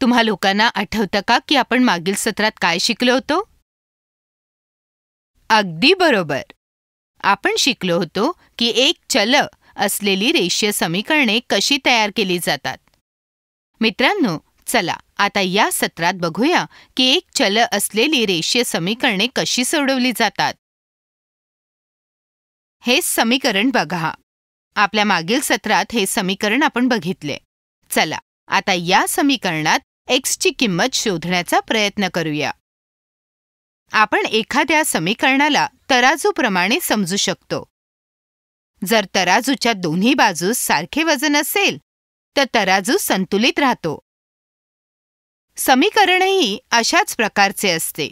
तुम्हा लोकांना आठवतं का की आपण मागील सत्रात काय शिकलो होतो अगदी बरोबर आपण शिकलो होतो की एक चल असलेली रेषीय समीकरणे कशी तयार केली जातात मित्रांनो चला आता या सत्रात बघूया की एक चल असलेली रेषीय समीकरणे कशी सोडवली जातात हे समीकरण बघा आपल्या मागील सत्रात हे समीकरण आपण बघितले चला आता या समीकरणात एक्सची किंमत शोधण्याचा प्रयत्न करूया आपण एखाद्या समीकरणाला तराजूप्रमाणे समजू शकतो जर तराजूच्या दोन्ही बाजूस सारखे वजन असेल तर तराजू संतुलित राहतो समीकरणही अशाच प्रकारचे असते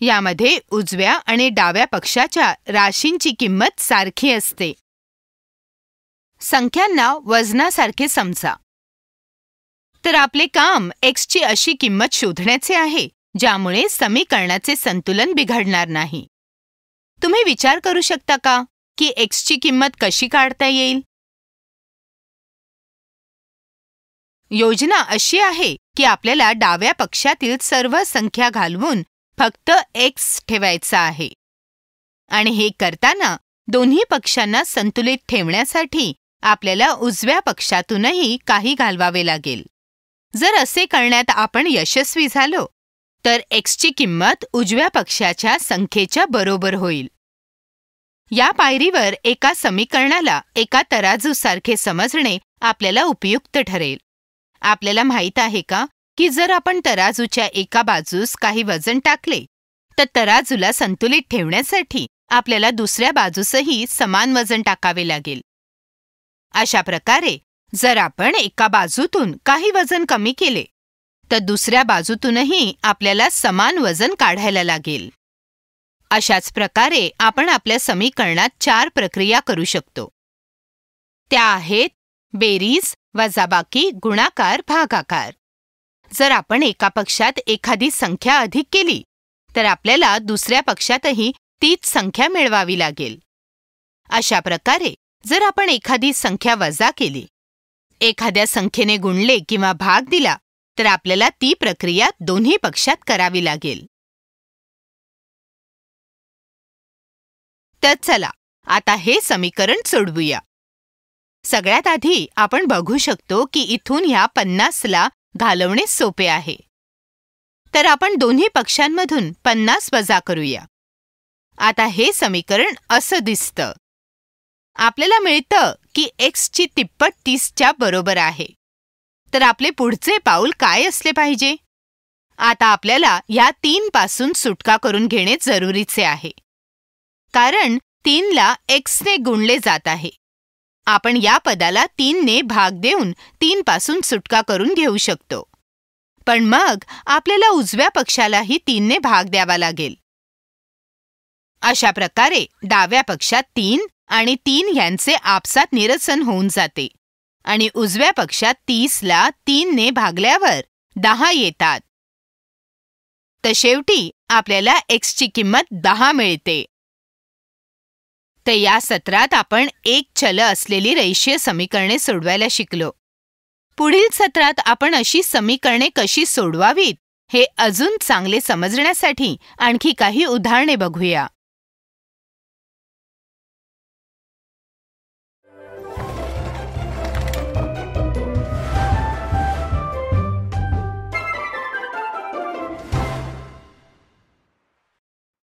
यामध्ये उजव्या आणि डाव्या पक्षाच्या राशींची किंमत सारखी असते संख्यांना वजनासारखे समजा तर आपले काम एक्सची अशी किंमत शोधण्याचे आहे ज्यामुळे समीकरणाचे संतुलन बिघडणार नाही तुम्ही विचार करू शकता का की एक्सची किंमत कशी काढता येईल योजना अशी आहे की आपल्याला डाव्या पक्षातील सर्व संख्या घालवून फक्त एक्स ठेवायचा आहे आणि हे करताना दोन्ही पक्षांना संतुलित ठेवण्यासाठी आपल्याला उजव्या पक्षातूनही काही घालवावे लागेल जर असे करण्यात आपण यशस्वी झालो तर एक्सची किंमत उजव्या पक्षाच्या संख्येच्या बरोबर होईल या पायरीवर एका समीकरणाला एका तराजूसारखे समजणे आपल्याला उपयुक्त ठरेल आपल्याला माहीत आहे का की जर आपण तराजूच्या एका बाजूस काही वजन टाकले तर तराजूला संतुलित ठेवण्यासाठी आपल्याला दुसऱ्या बाजूसही समान वजन टाकावे लागेल अशा प्रकारे जर आपण एका बाजूतून काही वजन कमी केले तर दुसऱ्या बाजूतूनही आपल्याला समान वजन काढायला लागेल अशाच प्रकारे आपण आपल्या समीकरणात चार प्रक्रिया करू शकतो त्या आहेत बेरीज वजाबाकी गुणाकार भागाकार जर आपण एका पक्षात एखादी संख्या अधिक केली तर आपल्याला दुसऱ्या पक्षातही तीच संख्या मिळवावी लागेल अशा प्रकारे जर आपण एखादी संख्या वजा केली एखाद्या संख्येने गुणले किंवा भाग दिला तर आपल्याला ती प्रक्रिया दोन्ही पक्षात करावी लागेल तर चला आता हे समीकरण सोडवूया सगळ्यात आधी आपण बघू शकतो की इथून ह्या पन्नासला घालवणे सोपे आहे तर आपण दोन्ही पक्षांमधून पन्नास वजा करूया आता हे समीकरण असं दिसतं आपल्याला मिळतं की एक्सची तिप्पट तीसच्या बरोबर आहे तर आपले पुढचे पाऊल काय असले पाहिजे आता आपल्याला या तीनपासून पासून सुटका करून घेणे जरुरीचे आहे कारण तीनला एक्सने गुणले जात आहे आपण या पदाला तीनने भाग देऊन तीनपासून पासून सुटका करून घेऊ शकतो पण मग आपल्याला उजव्या पक्षालाही तीनने भाग द्यावा लागेल अशा प्रकारे डाव्या पक्षात तीन आणि तीन ह्यांचे आपसात निरसन होऊन जाते आणि उजव्या पक्षात तीसला तीनने भागल्यावर दहा येतात तर शेवटी आपल्याला एक्सची किंमत दहा मिळते तर या सत्रात आपण एक चल असलेली रेषीय समीकरणे सोडवायला शिकलो पुढील सत्रात आपण अशी समीकरणे कशी सोडवावीत हे अजून चांगले समजण्यासाठी आणखी काही उदाहरणे बघूया